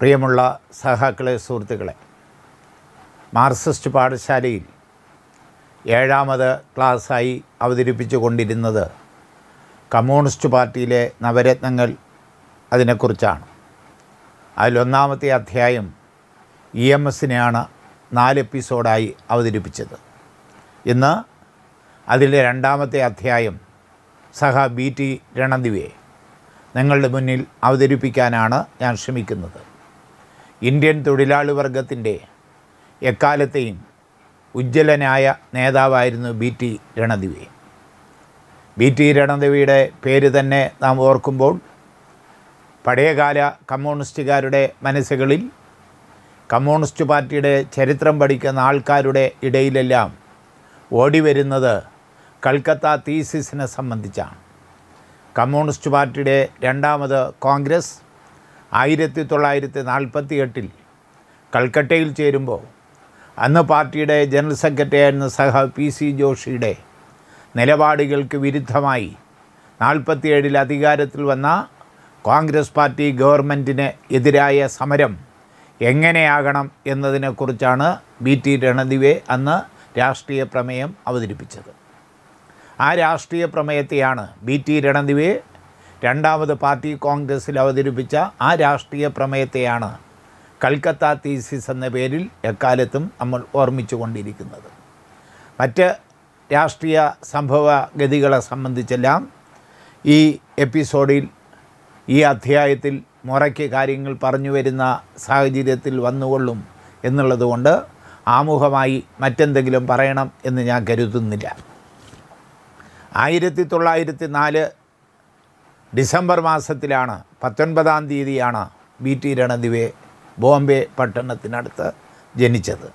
പ്രിയമുള്ള സഹാക്കളെ സുഹൃത്തുക്കളെ മാർക്സിസ്റ്റ് പാഠശാലയിൽ ഏഴാമത് ക്ലാസ്സായി അവതരിപ്പിച്ചു കൊണ്ടിരുന്നത് കമ്മ്യൂണിസ്റ്റ് പാർട്ടിയിലെ നവരത്നങ്ങൾ അതിനെക്കുറിച്ചാണ് അതിലൊന്നാമത്തെ അധ്യായം ഇ എം എസിനെയാണ് നാല് എപ്പിസോഡായി അവതരിപ്പിച്ചത് ഇന്ന് അതിലെ രണ്ടാമത്തെ അധ്യായം സഹ ബി ടി രണദിവയെ നിങ്ങളുടെ മുന്നിൽ അവതരിപ്പിക്കാനാണ് ഞാൻ ശ്രമിക്കുന്നത് ഇന്ത്യൻ തൊഴിലാളി വർഗത്തിൻ്റെ എക്കാലത്തെയും ഉജ്ജ്വലനായ നേതാവായിരുന്നു B T Ranadive B T രണദിവിയുടെ പേര് തന്നെ നാം ഓർക്കുമ്പോൾ പഴയകാല കമ്മ്യൂണിസ്റ്റുകാരുടെ മനസ്സുകളിൽ കമ്മ്യൂണിസ്റ്റ് പാർട്ടിയുടെ ചരിത്രം പഠിക്കുന്ന ആൾക്കാരുടെ ഇടയിലെല്ലാം ഓടി വരുന്നത് കൽക്കത്ത തീസിസിനെ സംബന്ധിച്ചാണ് കമ്മ്യൂണിസ്റ്റ് പാർട്ടിയുടെ രണ്ടാമത് കോൺഗ്രസ് ആയിരത്തി തൊള്ളായിരത്തി നാൽപ്പത്തി എട്ടിൽ കൽക്കട്ടയിൽ ചേരുമ്പോൾ അന്ന് പാർട്ടിയുടെ ജനറൽ സെക്രട്ടറി ആയിരുന്ന സഹ പി സി ജോഷിയുടെ നിലപാടുകൾക്ക് വിരുദ്ധമായി നാൽപ്പത്തിയേഴിൽ അധികാരത്തിൽ വന്ന കോൺഗ്രസ് പാർട്ടി ഗവൺമെൻറ്റിന് എതിരായ സമരം എങ്ങനെയാകണം എന്നതിനെക്കുറിച്ചാണ് ബി ടി രണദിവെ അന്ന് രാഷ്ട്രീയ പ്രമേയം അവതരിപ്പിച്ചത് ആ രാഷ്ട്രീയ പ്രമേയത്തെയാണ് ബി ടി രണദിവെ രണ്ടാമത് പാർട്ടി കോൺഗ്രസ്സിൽ അവതരിപ്പിച്ച ആ രാഷ്ട്രീയ പ്രമേയത്തെയാണ് കൽക്കത്ത തീസിസ് എന്ന പേരിൽ എക്കാലത്തും നമ്മൾ ഓർമ്മിച്ചു കൊണ്ടിരിക്കുന്നത് മറ്റ് രാഷ്ട്രീയ സംഭവഗതികളെ സംബന്ധിച്ചെല്ലാം ഈ എപ്പിസോഡിൽ ഈ അധ്യായത്തിൽ മുറയ്ക്ക് കാര്യങ്ങൾ പറഞ്ഞു വരുന്ന സാഹചര്യത്തിൽ വന്നുകൊള്ളും എന്നുള്ളതുകൊണ്ട് ആമുഖമായി മറ്റെന്തെങ്കിലും പറയണം എന്ന് ഞാൻ കരുതുന്നില്ല ആയിരത്തി തൊള്ളായിരത്തി നാല് ഡിസംബർ മാസത്തിലാണ് പത്തൊൻപതാം തീയതിയാണ് ബി ടി രണദിവെ ബോംബെ പട്ടണത്തിനടുത്ത് ജനിച്ചത്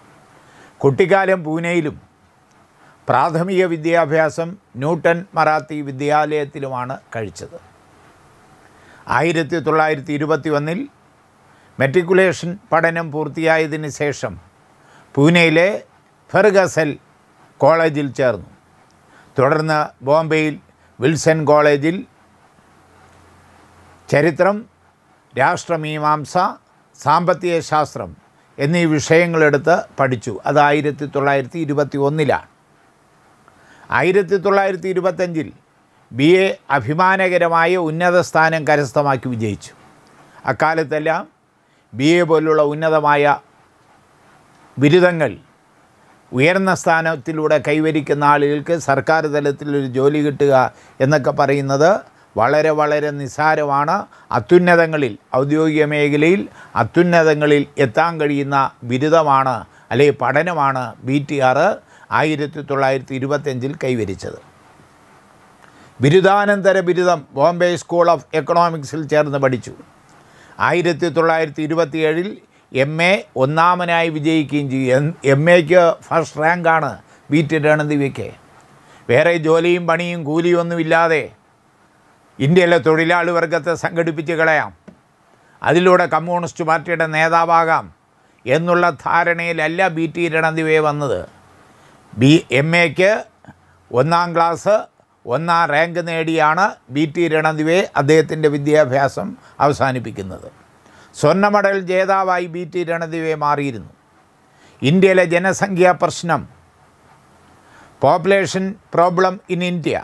കുട്ടിക്കാലം പൂനെയിലും പ്രാഥമിക വിദ്യാഭ്യാസം ന്യൂട്ടൺ മറാത്തി വിദ്യാലയത്തിലുമാണ് കഴിച്ചത് ആയിരത്തി തൊള്ളായിരത്തി ഇരുപത്തി ഒന്നിൽ മെട്രിക്കുലേഷൻ പഠനം പൂർത്തിയായതിനു ശേഷം പൂനെയിലെ ഫെർഗസൽ കോളേജിൽ ചേർന്നു തുടർന്ന് ബോംബെയിൽ വിൽസൺ കോളേജിൽ ചരിത്രം രാഷ്ട്രമീമാംസ സാമ്പത്തിക ശാസ്ത്രം എന്നീ വിഷയങ്ങളെടുത്ത് പഠിച്ചു അത് ആയിരത്തി തൊള്ളായിരത്തി ഇരുപത്തി ഒന്നിലാണ് ആയിരത്തി തൊള്ളായിരത്തി ഇരുപത്തഞ്ചിൽ ബി എ അഭിമാനകരമായ ഉന്നത സ്ഥാനം കരസ്ഥമാക്കി വിജയിച്ചു അക്കാലത്തെല്ലാം ബി എ പോലുള്ള ഉന്നതമായ ബിരുദങ്ങൾ ഉയർന്ന സ്ഥാനത്തിലൂടെ കൈവരിക്കുന്ന ആളുകൾക്ക് സർക്കാർ തലത്തിൽ ഒരു ജോലി കിട്ടുക എന്നൊക്കെ പറയുന്നത് വളരെ വളരെ നിസ്സാരമാണ് അത്യുന്നതങ്ങളിൽ ഔദ്യോഗിക മേഖലയിൽ അത്യുന്നതങ്ങളിൽ എത്താൻ കഴിയുന്ന ബിരുദമാണ് അല്ലെങ്കിൽ പഠനമാണ് ബി ടി ആർ ആയിരത്തി തൊള്ളായിരത്തി ഇരുപത്തിയഞ്ചിൽ കൈവരിച്ചത് ബിരുദാനന്തര ബിരുദം ബോംബെ സ്കൂൾ ഓഫ് എക്കണോമിക്സിൽ ചേർന്ന് പഠിച്ചു ആയിരത്തി തൊള്ളായിരത്തി ഇരുപത്തിയേഴിൽ എം എ ഒന്നാമനായി വിജയിക്കുകയും ചെയ്യും എം എക്ക് ഫസ്റ്റ് റാങ്കാണ് ബി ടി രണന്തിവിക്ക് വേറെ ജോലിയും പണിയും കൂലിയൊന്നുമില്ലാതെ ഇന്ത്യയിലെ തൊഴിലാളി വർഗത്തെ സംഘടിപ്പിച്ച് കളയാം അതിലൂടെ കമ്മ്യൂണിസ്റ്റ് പാർട്ടിയുടെ നേതാവാകാം എന്നുള്ള ധാരണയിലല്ല ബി ടി രണദിവേ വന്നത് ബി എം എക്ക് ഒന്നാം ക്ലാസ് ഒന്നാം റാങ്ക് നേടിയാണ് ബി ടി രണദിവേ അദ്ദേഹത്തിൻ്റെ വിദ്യാഭ്യാസം അവസാനിപ്പിക്കുന്നത് സ്വർണ്ണ മെഡൽ ജേതാവായി ബി ടി രണദിവേ മാറിയിരുന്നു ഇന്ത്യയിലെ ജനസംഖ്യാ പ്രശ്നം പോപ്പുലേഷൻ പ്രോബ്ലം ഇൻ ഇന്ത്യ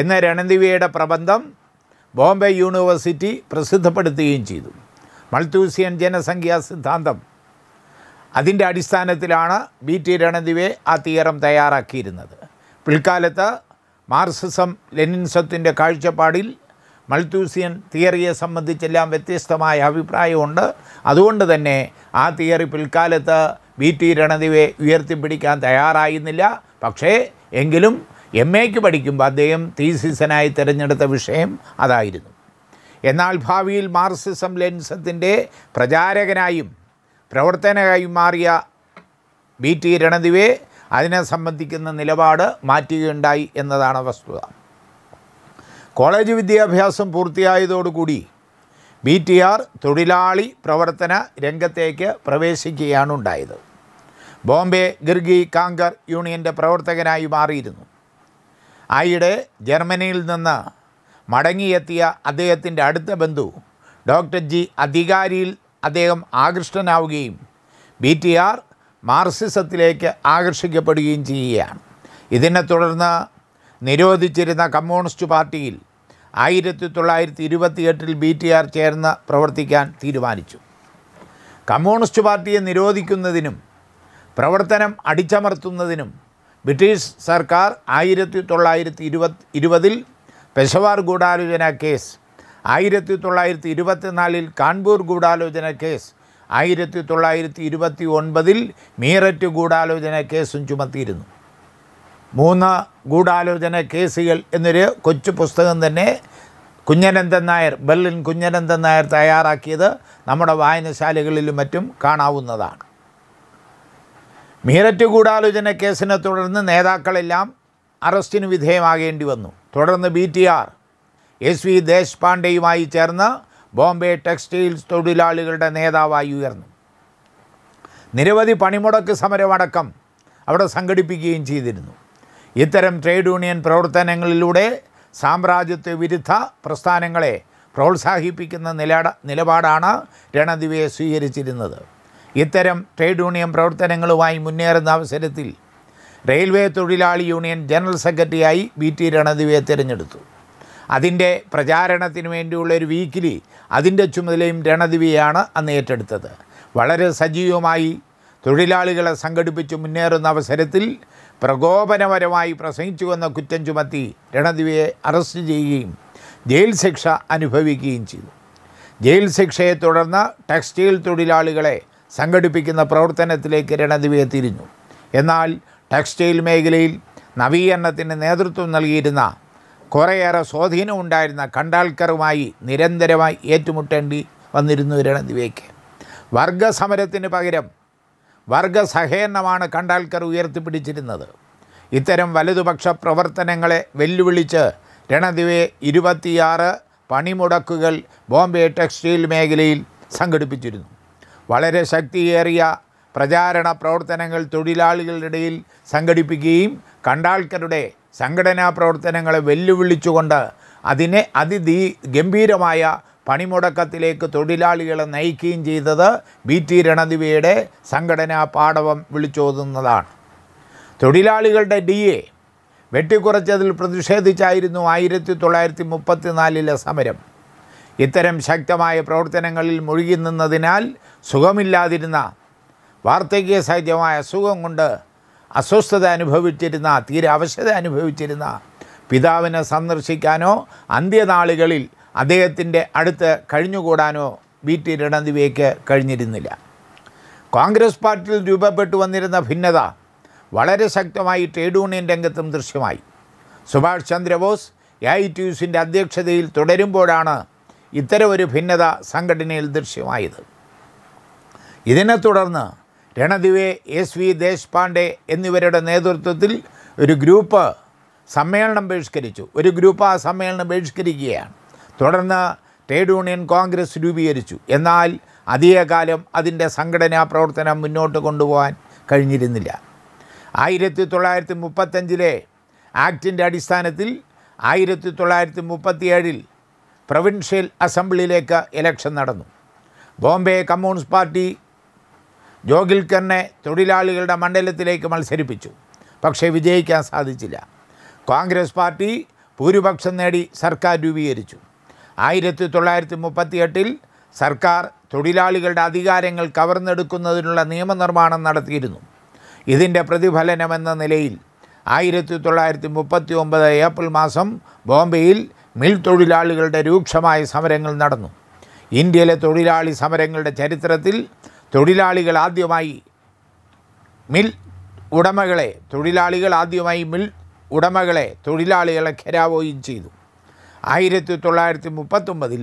എന്ന രണദിവയുടെ പ്രബന്ധം ബോംബെ യൂണിവേഴ്സിറ്റി പ്രസിദ്ധപ്പെടുത്തുകയും ചെയ്തു മൾത്തൂസിയൻ ജനസംഖ്യാ സിദ്ധാന്തം അതിൻ്റെ അടിസ്ഥാനത്തിലാണ് ബി ടി രണദിവെ ആ തിയറം തയ്യാറാക്കിയിരുന്നത് പിൽക്കാലത്ത് മാർസിസം ലെനിൻസത്തിൻ്റെ കാഴ്ചപ്പാടിൽ മൾത്തൂസിയൻ തിയറിയെ സംബന്ധിച്ചെല്ലാം വ്യത്യസ്തമായ അഭിപ്രായമുണ്ട് അതുകൊണ്ട് തന്നെ ആ തിയറി പിൽക്കാലത്ത് ബി ടി രണദിവെ ഉയർത്തിപ്പിടിക്കാൻ തയ്യാറായിരുന്നില്ല പക്ഷേ എങ്കിലും എം എക്ക് പഠിക്കുമ്പോൾ അദ്ദേഹം തീസിസനായി തിരഞ്ഞെടുത്ത വിഷയം അതായിരുന്നു എന്നാൽ ഭാവിയിൽ മാർസിസം ലെൻസത്തിൻ്റെ പ്രചാരകനായും പ്രവർത്തനകായും മാറിയ ബി ടി രണദിവെ അതിനെ സംബന്ധിക്കുന്ന നിലപാട് മാറ്റുകയുണ്ടായി എന്നതാണ് വസ്തുത കോളേജ് വിദ്യാഭ്യാസം പൂർത്തിയായതോടുകൂടി ബി ടി ആർ തൊഴിലാളി പ്രവർത്തന രംഗത്തേക്ക് പ്രവേശിക്കുകയാണ് ഉണ്ടായത് ബോംബെ ഗിർഗി കാങ്കർ യൂണിയൻ്റെ പ്രവർത്തകനായി മാറിയിരുന്നു ആയിടെ ജർമ്മനിയിൽ നിന്ന് മടങ്ങിയെത്തിയ അദ്ദേഹത്തിൻ്റെ അടുത്ത ബന്ധു ഡോക്ടർ ജി അധികാരിയിൽ അദ്ദേഹം ആകൃഷ്ടനാവുകയും ബി ടി ആർ മാർസിസത്തിലേക്ക് ആകർഷിക്കപ്പെടുകയും ചെയ്യുകയാണ് ഇതിനെ തുടർന്ന് നിരോധിച്ചിരുന്ന കമ്മ്യൂണിസ്റ്റ് പാർട്ടിയിൽ ആയിരത്തി തൊള്ളായിരത്തി ഇരുപത്തി എട്ടിൽ ബി ടി ആർ ചേർന്ന് പ്രവർത്തിക്കാൻ തീരുമാനിച്ചു കമ്മ്യൂണിസ്റ്റ് പാർട്ടിയെ നിരോധിക്കുന്നതിനും പ്രവർത്തനം അടിച്ചമർത്തുന്നതിനും ബ്രിട്ടീഷ് സർക്കാർ ആയിരത്തി തൊള്ളായിരത്തി ഇരുപത് ഇരുപതിൽ പെഷവാർ ഗൂഢാലോചന കേസ് ആയിരത്തി തൊള്ളായിരത്തി ഇരുപത്തിനാലിൽ കാൺപൂർ ഗൂഢാലോചന കേസ് ആയിരത്തി തൊള്ളായിരത്തി ഇരുപത്തി ഒൻപതിൽ മീററ്റ് ഗൂഢാലോചന കേസും ചുമത്തിയിരുന്നു മൂന്ന് ഗൂഢാലോചന കേസുകൾ എന്നൊരു കൊച്ചു പുസ്തകം തന്നെ കുഞ്ഞനന്ദൻ നായർ ബെർലിൻ കുഞ്ഞനന്ദൻ നായർ തയ്യാറാക്കിയത് നമ്മുടെ വായനശാലകളിലും മറ്റും കാണാവുന്നതാണ് മീററ്റ് ഗൂഢാലോചന കേസിനെ തുടർന്ന് നേതാക്കളെല്ലാം അറസ്റ്റിന് വിധേയമാകേണ്ടി വന്നു തുടർന്ന് B T R S V ദേശ്പാണ്ഡെയുമായി ചേർന്ന് ബോംബെ ടെക്സ്റ്റൈൽസ് തൊഴിലാളികളുടെ നേതാവായി ഉയർന്നു നിരവധി പണിമുടക്ക് സമരമടക്കം അവിടെ സംഘടിപ്പിക്കുകയും ചെയ്തിരുന്നു ഇത്തരം ട്രേഡ് യൂണിയൻ പ്രവർത്തനങ്ങളിലൂടെ സാമ്രാജ്യത്വ വിരുദ്ധ പ്രസ്ഥാനങ്ങളെ പ്രോത്സാഹിപ്പിക്കുന്ന നിലപാടാണ് രണദിവയെ സ്വീകരിച്ചിരുന്നത് ഇത്തരം ട്രേഡ് യൂണിയൻ പ്രവർത്തനങ്ങളുമായി മുന്നേറുന്ന അവസരത്തിൽ റെയിൽവേ തൊഴിലാളി യൂണിയൻ ജനറൽ സെക്രട്ടറിയായി ബി ടി രണദിവയെ തിരഞ്ഞെടുത്തു അതിൻ്റെ പ്രചാരണത്തിന് വേണ്ടിയുള്ള ഒരു വീക്കിലി അതിൻ്റെ ചുമതലയും രണദിവയാണ് അന്ന് ഏറ്റെടുത്തത് വളരെ സജീവമായി തൊഴിലാളികളെ സംഘടിപ്പിച്ച് മുന്നേറുന്ന അവസരത്തിൽ പ്രകോപനപരമായി വന്ന കുറ്റം ചുമത്തി രണദിവയെ അറസ്റ്റ് ചെയ്യുകയും ജയിൽ ശിക്ഷ അനുഭവിക്കുകയും ചെയ്തു ജയിൽ ശിക്ഷയെ തുടർന്ന് ടെക്സ്റ്റൈൽ തൊഴിലാളികളെ സംഘടിപ്പിക്കുന്ന പ്രവർത്തനത്തിലേക്ക് രണദിവെ തിരിഞ്ഞു എന്നാൽ ടെക്സ്റ്റൈൽ മേഖലയിൽ നവീകരണത്തിന് നേതൃത്വം നൽകിയിരുന്ന കുറേയേറെ സ്വാധീനമുണ്ടായിരുന്ന കണ്ടാൽക്കറുമായി നിരന്തരമായി ഏറ്റുമുട്ടേണ്ടി വന്നിരുന്നു രണദിവയ്ക്ക് വർഗസമരത്തിന് പകരം വർഗസഹകരണമാണ് കണ്ടാൽക്കർ ഉയർത്തിപ്പിടിച്ചിരുന്നത് ഇത്തരം വലതുപക്ഷ പ്രവർത്തനങ്ങളെ വെല്ലുവിളിച്ച് രണദിവെ ഇരുപത്തിയാറ് പണിമുടക്കുകൾ ബോംബെ ടെക്സ്റ്റൈൽ മേഖലയിൽ സംഘടിപ്പിച്ചിരുന്നു വളരെ ശക്തിയേറിയ പ്രചാരണ പ്രവർത്തനങ്ങൾ തൊഴിലാളികളുടെ ഇടയിൽ സംഘടിപ്പിക്കുകയും കണ്ടാൾക്കരുടെ സംഘടനാ പ്രവർത്തനങ്ങളെ വെല്ലുവിളിച്ചുകൊണ്ട് അതിനെ അതിതീ ഗംഭീരമായ പണിമുടക്കത്തിലേക്ക് തൊഴിലാളികളെ നയിക്കുകയും ചെയ്തത് ബി ടി രണദിവയുടെ സംഘടനാ പാടവം വിളിച്ചോതുന്നതാണ് തൊഴിലാളികളുടെ ഡി എ വെട്ടിക്കുറച്ചതിൽ പ്രതിഷേധിച്ചായിരുന്നു ആയിരത്തി തൊള്ളായിരത്തി മുപ്പത്തിനാലിലെ സമരം ഇത്തരം ശക്തമായ പ്രവർത്തനങ്ങളിൽ മുഴുകി നിന്നതിനാൽ സുഖമില്ലാതിരുന്ന വാർദ്ധക്യ സഹജമായ അസുഖം കൊണ്ട് അസ്വസ്ഥത അനുഭവിച്ചിരുന്ന തീരെ അവശത അനുഭവിച്ചിരുന്ന പിതാവിനെ സന്ദർശിക്കാനോ അന്ത്യനാളുകളിൽ അദ്ദേഹത്തിൻ്റെ അടുത്ത് കഴിഞ്ഞുകൂടാനോ ബി ടി രണദിവയ്ക്ക് കഴിഞ്ഞിരുന്നില്ല കോൺഗ്രസ് പാർട്ടിയിൽ രൂപപ്പെട്ടു വന്നിരുന്ന ഭിന്നത വളരെ ശക്തമായി ട്രേഡ് യൂണിയൻ രംഗത്തും ദൃശ്യമായി Subhash Chandrabose A I T യുസിൻ്റെ അധ്യക്ഷതയിൽ തുടരുമ്പോഴാണ് ഇത്തരമൊരു ഭിന്നത സംഘടനയിൽ ദൃശ്യമായത് ഇതിനെ തുടർന്ന് രണദിവെ എസ് വി ദേശ്പാണ്ഡെ എന്നിവരുടെ നേതൃത്വത്തിൽ ഒരു ഗ്രൂപ്പ് സമ്മേളനം ബഹിഷ്കരിച്ചു ഒരു ഗ്രൂപ്പ് ആ സമ്മേളനം ബഹിഷ്കരിക്കുകയാണ് തുടർന്ന് ട്രേഡ് യൂണിയൻ കോൺഗ്രസ് രൂപീകരിച്ചു എന്നാൽ അധികകാലം അതിൻ്റെ സംഘടനാ പ്രവർത്തനം മുന്നോട്ട് കൊണ്ടുപോകാൻ കഴിഞ്ഞിരുന്നില്ല ആയിരത്തി തൊള്ളായിരത്തി മുപ്പത്തഞ്ചിലെ ആക്ടിൻ്റെ അടിസ്ഥാനത്തിൽ ആയിരത്തി തൊള്ളായിരത്തി മുപ്പത്തിയേഴിൽ പ്രൊവിൻഷ്യൽ അസംബ്ലിയിലേക്ക് ഇലക്ഷൻ നടന്നു ബോംബെ കമ്മ്യൂണിസ്റ്റ് പാർട്ടി ജോഗിൽക്കറിനെ തൊഴിലാളികളുടെ മണ്ഡലത്തിലേക്ക് മത്സരിപ്പിച്ചു പക്ഷേ വിജയിക്കാൻ സാധിച്ചില്ല കോൺഗ്രസ് പാർട്ടി ഭൂരിപക്ഷം നേടി സർക്കാർ രൂപീകരിച്ചു ആയിരത്തി തൊള്ളായിരത്തി എട്ടിൽ സർക്കാർ തൊഴിലാളികളുടെ അധികാരങ്ങൾ കവർന്നെടുക്കുന്നതിനുള്ള നിയമനിർമ്മാണം നടത്തിയിരുന്നു ഇതിൻ്റെ പ്രതിഫലനമെന്ന നിലയിൽ ആയിരത്തി തൊള്ളായിരത്തി മുപ്പത്തി ഒമ്പത് ഏപ്രിൽ മാസം ബോംബെയിൽ മിൽ തൊഴിലാളികളുടെ രൂക്ഷമായ സമരങ്ങൾ നടന്നു ഇന്ത്യയിലെ തൊഴിലാളി സമരങ്ങളുടെ ചരിത്രത്തിൽ തൊഴിലാളികൾ ആദ്യമായി മിൽ ഉടമകളെ തൊഴിലാളികൾ ആദ്യമായി മിൽ ഉടമകളെ തൊഴിലാളികളെ ഖരാവുകയും ചെയ്തു ആയിരത്തി തൊള്ളായിരത്തി മുപ്പത്തൊമ്പതിൽ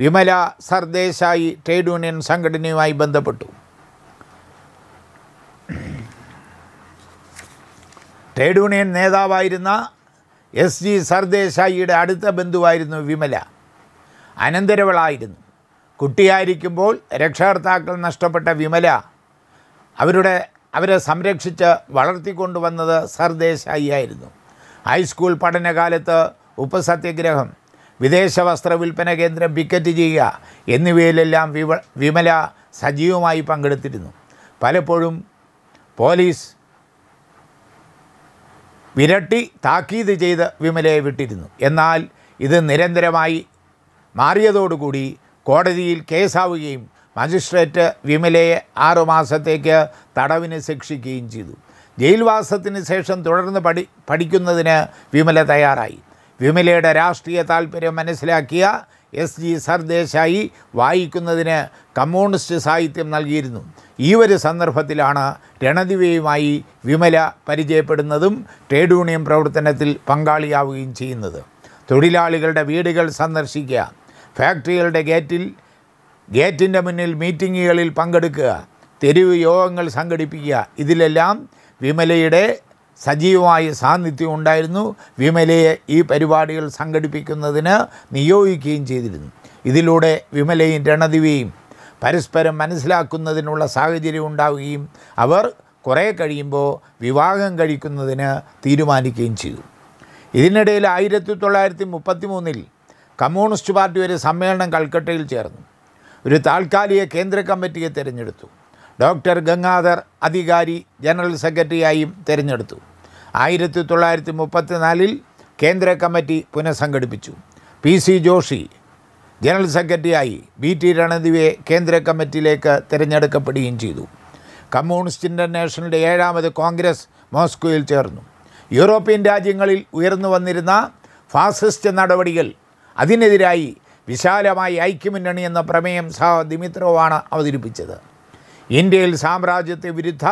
വിമല സർദേശായി ട്രേഡ് യൂണിയൻ സംഘടനയുമായി ബന്ധപ്പെട്ടു ട്രേഡ് യൂണിയൻ നേതാവായിരുന്ന എസ് ജി സർദേശായിയുടെ അടുത്ത ബന്ധുവായിരുന്നു വിമല അനന്തരവളായിരുന്നു കുട്ടിയായിരിക്കുമ്പോൾ രക്ഷകർത്താക്കൾ നഷ്ടപ്പെട്ട വിമല അവരുടെ അവരെ സംരക്ഷിച്ച് വളർത്തിക്കൊണ്ടുവന്നത് സർദേശായിയായിരുന്നു ഹൈസ്കൂൾ പഠനകാലത്ത് ഉപസത്യഗ്രഹം വിദേശ വസ്ത്ര വിൽപ്പന കേന്ദ്രം പിക്കറ്റ് ചെയ്യുക എന്നിവയിലെല്ലാം വിമല സജീവമായി പങ്കെടുത്തിരുന്നു പലപ്പോഴും പോലീസ് വിരട്ടി താക്കീത് ചെയ്ത് വിമലയെ വിട്ടിരുന്നു എന്നാൽ ഇത് നിരന്തരമായി മാറിയതോടുകൂടി കോടതിയിൽ കേസാവുകയും മജിസ്ട്രേറ്റ് വിമലയെ ആറുമാസത്തേക്ക് തടവിന് ശിക്ഷിക്കുകയും ചെയ്തു ജയിൽവാസത്തിന് ശേഷം തുടർന്ന് പഠി പഠിക്കുന്നതിന് വിമല തയ്യാറായി വിമലയുടെ രാഷ്ട്രീയ താൽപ്പര്യം മനസ്സിലാക്കിയ എസ് ജി സർദേശായി വായിക്കുന്നതിന് കമ്മ്യൂണിസ്റ്റ് സാഹിത്യം നൽകിയിരുന്നു ഈ ഒരു സന്ദർഭത്തിലാണ് രണദിവയുമായി വിമല പരിചയപ്പെടുന്നതും ട്രേഡ് യൂണിയൻ പ്രവർത്തനത്തിൽ പങ്കാളിയാവുകയും ചെയ്യുന്നത് തൊഴിലാളികളുടെ വീടുകൾ സന്ദർശിക്കുക ഫാക്ടറികളുടെ ഗേറ്റിൽ ഗേറ്റിൻ്റെ മുന്നിൽ മീറ്റിങ്ങുകളിൽ പങ്കെടുക്കുക തെരുവ് യോഗങ്ങൾ സംഘടിപ്പിക്കുക ഇതിലെല്ലാം വിമലയുടെ സജീവമായ സാന്നിധ്യം ഉണ്ടായിരുന്നു വിമലയെ ഈ പരിപാടികൾ സംഘടിപ്പിക്കുന്നതിന് നിയോഗിക്കുകയും ചെയ്തിരുന്നു ഇതിലൂടെ വിമലയും രണദിവിയും പരസ്പരം മനസ്സിലാക്കുന്നതിനുള്ള സാഹചര്യം ഉണ്ടാവുകയും അവർ കുറേ കഴിയുമ്പോൾ വിവാഹം കഴിക്കുന്നതിന് തീരുമാനിക്കുകയും ചെയ്തു ഇതിനിടയിൽ ആയിരത്തി തൊള്ളായിരത്തി മുപ്പത്തി മൂന്നിൽ കമ്മ്യൂണിസ്റ്റ് പാർട്ടി ഒരു സമ്മേളനം കൽക്കട്ടയിൽ ചേർന്നു ഒരു താൽക്കാലിക കേന്ദ്ര കമ്മിറ്റിയെ തിരഞ്ഞെടുത്തു ഡോക്ടർ ഗംഗാധർ അധികാരി ജനറൽ സെക്രട്ടറിയായും തിരഞ്ഞെടുത്തു ആയിരത്തി തൊള്ളായിരത്തി മുപ്പത്തിനാലിൽ കേന്ദ്ര കമ്മിറ്റി പുനഃസംഘടിപ്പിച്ചു പി സി ജോഷി ജനറൽ സെക്രട്ടറിയായി ബി ടി രണദിവെ കേന്ദ്ര കമ്മിറ്റിയിലേക്ക് തിരഞ്ഞെടുക്കപ്പെടുകയും ചെയ്തു കമ്മ്യൂണിസ്റ്റ് ഇൻ്റർനാഷണലിൻ്റെ ഏഴാമത് കോൺഗ്രസ് മോസ്കോയിൽ ചേർന്നു യൂറോപ്യൻ രാജ്യങ്ങളിൽ ഉയർന്നു വന്നിരുന്ന ഫാസിസ്റ്റ് നടപടികൾ അതിനെതിരായി വിശാലമായി ഐക്യമുന്നണി എന്ന പ്രമേയം സാ ദിമിത്രോവാണ് അവതരിപ്പിച്ചത് ഇന്ത്യയിൽ സാമ്രാജ്യത്തെ വിരുദ്ധ